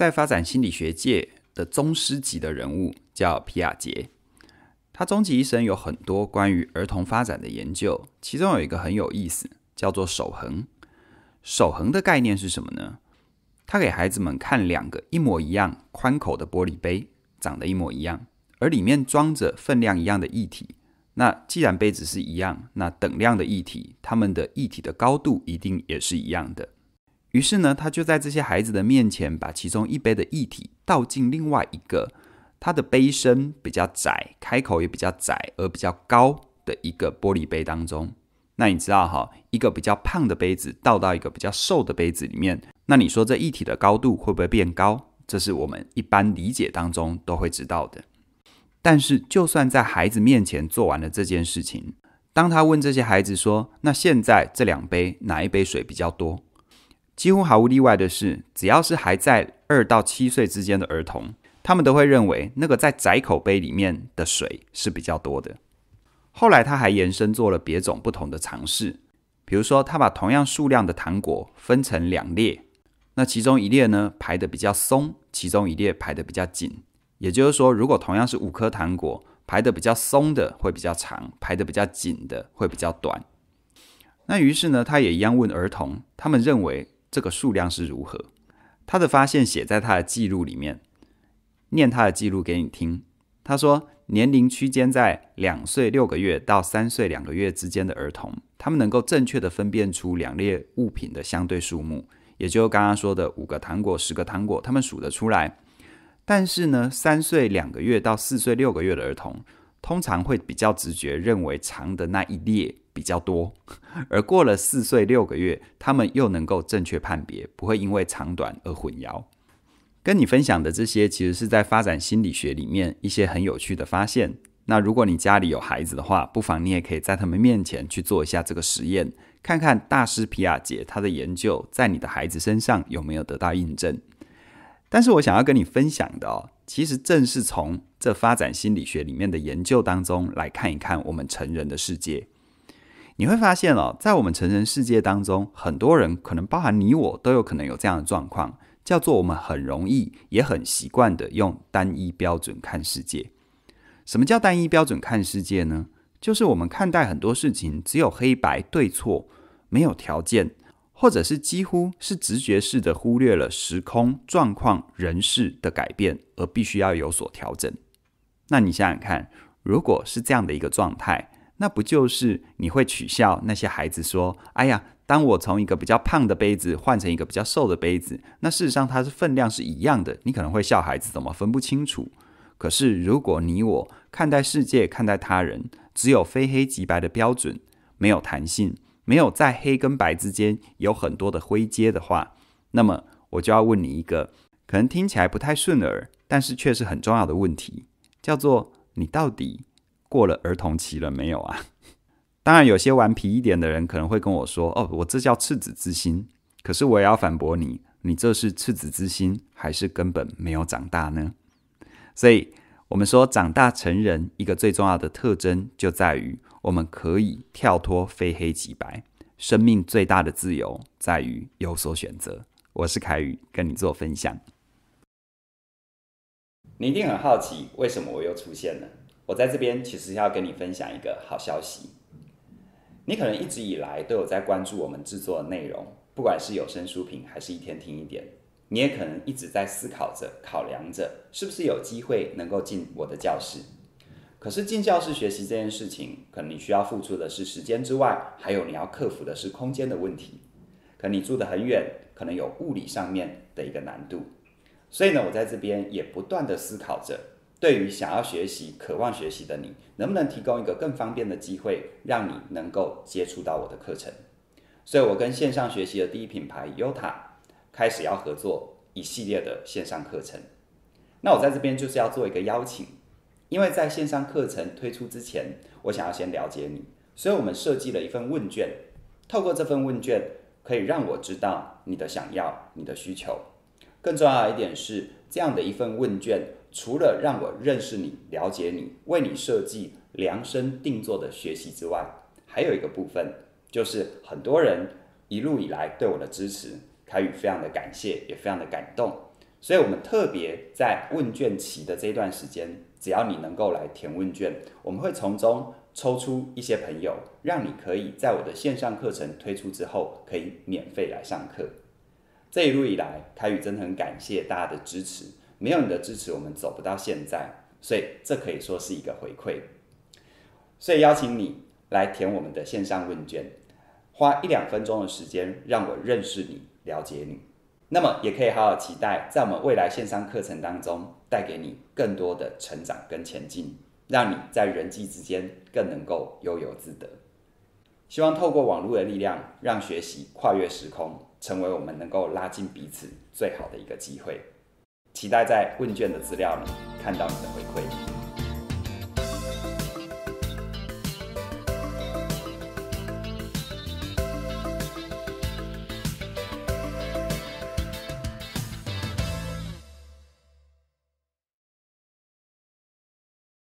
在发展心理学界的宗师级的人物叫皮亚杰，他终极一生有很多关于儿童发展的研究，其中有一个很有意思，叫做守恒。守恒的概念是什么呢？他给孩子们看两个一模一样宽口的玻璃杯，长得一模一样，而里面装着分量一样的液体。那既然杯子是一样，那等量的液体，它们的液体的高度一定也是一样的。于是呢，他就在这些孩子的面前，把其中一杯的液体倒进另外一个，它的杯身比较窄，开口也比较窄而比较高的一个玻璃杯当中。那你知道哈，一个比较胖的杯子倒到一个比较瘦的杯子里面，那你说这液体的高度会不会变高？这是我们一般理解当中都会知道的。但是，就算在孩子面前做完了这件事情，当他问这些孩子说：“那现在这两杯哪一杯水比较多？”几乎毫无例外的是，只要是还在二到七岁之间的儿童，他们都会认为那个在窄口杯里面的水是比较多的。后来他还延伸做了别种不同的尝试，比如说他把同样数量的糖果分成两列，那其中一列呢排的比较松，其中一列排的比较紧。也就是说，如果同样是五颗糖果，排的比较松的会比较长，排的比较紧的会比较短。那于是呢，他也一样问儿童，他们认为。这个数量是如何？他的发现写在他的记录里面，念他的记录给你听。他说，年龄区间在两岁六个月到三岁两个月之间的儿童，他们能够正确的分辨出两列物品的相对数目，也就是刚刚说的五个糖果、十个糖果，他们数得出来。但是呢，三岁两个月到四岁六个月的儿童，通常会比较直觉认为长的那一列。比较多，而过了四岁六个月，他们又能够正确判别，不会因为长短而混淆。跟你分享的这些，其实是在发展心理学里面一些很有趣的发现。那如果你家里有孩子的话，不妨你也可以在他们面前去做一下这个实验，看看大师皮亚杰他的研究在你的孩子身上有没有得到印证。但是我想要跟你分享的哦，其实正是从这发展心理学里面的研究当中来看一看我们成人的世界。你会发现哦，在我们成人世界当中，很多人可能包含你我，都有可能有这样的状况，叫做我们很容易也很习惯的用单一标准看世界。什么叫单一标准看世界呢？就是我们看待很多事情只有黑白对错，没有条件，或者是几乎是直觉式的忽略了时空状况、人事的改变，而必须要有所调整。那你想想看，如果是这样的一个状态。那不就是你会取笑那些孩子说：“哎呀，当我从一个比较胖的杯子换成一个比较瘦的杯子，那事实上它是分量是一样的。”你可能会笑孩子怎么分不清楚。可是如果你我看待世界、看待他人只有非黑即白的标准，没有弹性，没有在黑跟白之间有很多的灰阶的话，那么我就要问你一个可能听起来不太顺耳，但是却是很重要的问题，叫做你到底？过了儿童期了没有啊？当然，有些顽皮一点的人可能会跟我说：“哦，我这叫赤子之心。”可是我也要反驳你，你这是赤子之心，还是根本没有长大呢？所以，我们说长大成人一个最重要的特征，就在于我们可以跳脱非黑即白。生命最大的自由，在于有所选择。我是凯宇，跟你做分享。你一定很好奇，为什么我又出现了？我在这边其实要跟你分享一个好消息。你可能一直以来都有在关注我们制作的内容，不管是有声书品还是《一天听一点》，你也可能一直在思考着、考量着，是不是有机会能够进我的教室。可是进教室学习这件事情，可能你需要付出的是时间之外，还有你要克服的是空间的问题。可你住得很远，可能有物理上面的一个难度。所以呢，我在这边也不断的思考着。对于想要学习、渴望学习的你，能不能提供一个更方便的机会，让你能够接触到我的课程？所以，我跟线上学习的第一品牌优塔开始要合作一系列的线上课程。那我在这边就是要做一个邀请，因为在线上课程推出之前，我想要先了解你，所以我们设计了一份问卷，透过这份问卷可以让我知道你的想要、你的需求。更重要一点是，这样的一份问卷。除了让我认识你、了解你、为你设计量身定做的学习之外，还有一个部分就是很多人一路以来对我的支持，凯宇非常的感谢，也非常的感动。所以，我们特别在问卷期的这段时间，只要你能够来填问卷，我们会从中抽出一些朋友，让你可以在我的线上课程推出之后，可以免费来上课。这一路以来，凯宇真的很感谢大家的支持。没有你的支持，我们走不到现在，所以这可以说是一个回馈。所以邀请你来填我们的线上问卷，花一两分钟的时间，让我认识你，了解你。那么也可以好好期待，在我们未来线上课程当中，带给你更多的成长跟前进，让你在人际之间更能够悠游自得。希望透过网络的力量，让学习跨越时空，成为我们能够拉近彼此最好的一个机会。期待在问卷的资料里看到你的回馈。